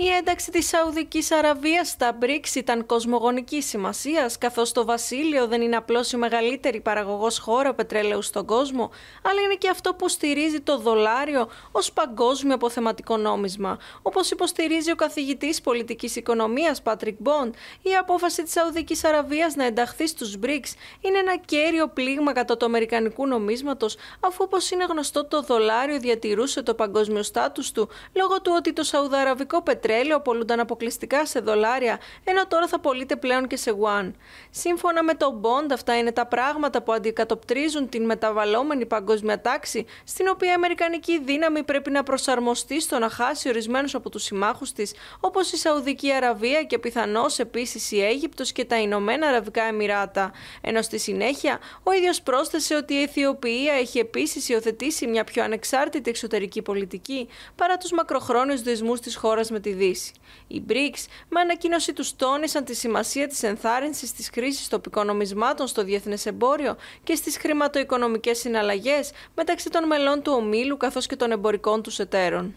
Η ένταξη της Σαουδικής Αραβίας στα BRICS ήταν κοσμογονική σημασίας, καθώς το Βασίλειο δεν είναι απλώς η μεγαλύτερη παραγωγός χώρα πετρέλαιου στον κόσμο, αλλά είναι και αυτό που στηρίζει το δολάριο ως παγκόσμιο αποθεματικό νόμισμα. Όπως υποστηρίζει ο καθηγητής πολιτικής οικονομίας Patrick Bond, η απόφαση της Σαουδικής Αραβίας να ενταχθεί στους BRICS είναι ένα κέριο πλήγμα κατά του Αμερικανικού νομίσματος, αφού όπως είναι γνωστό το δολάριο διατηρούσε το παγκόσμιο στάτους του λόγω του ότι το Σαουδαραβικό πετρέλαιο πετρέλαιο πολλούνταν αποκλειστικά σε δολάρια, ενώ τώρα θα πωλείται πλέον και σε γουάν. Σύμφωνα με τον Bond, αυτά είναι τα πράγματα που αντικατοπτρίζουν την μεταβαλλόμενη παγκόσμια τάξη, στην οποία η Αμερικανική δύναμη πρέπει να προσαρμοστεί στο να χάσει ορισμένους από τους συμμάχους της, όπως η Σαουδική Αραβία και πιθανώς επίσης η Αίγυπτος και τα Ηνωμένα Αραβικά Εμμυράτα. Ενώ στη συνέχεια, ο ίδιος πρόσθεσε ότι η Αιθιοπία έχει επίσης υιοθετήσει μια πιο ανεξάρτητη εξωτερική πολιτική παρά τους μακροχρόνιους δεσμούς της χώρας με τη Δύση. Οι BRICS με ανακοίνωσή τους τόνισαν τη σημασία της ενθάρρυνσης της χρήσης τοπικών νομισμάτων στο διεθνές εμπόριο και στις χρηματοοικονομικές συναλλαγές μεταξύ των μελών του ομίλου καθώς και των εμπορικών τους εταίρων.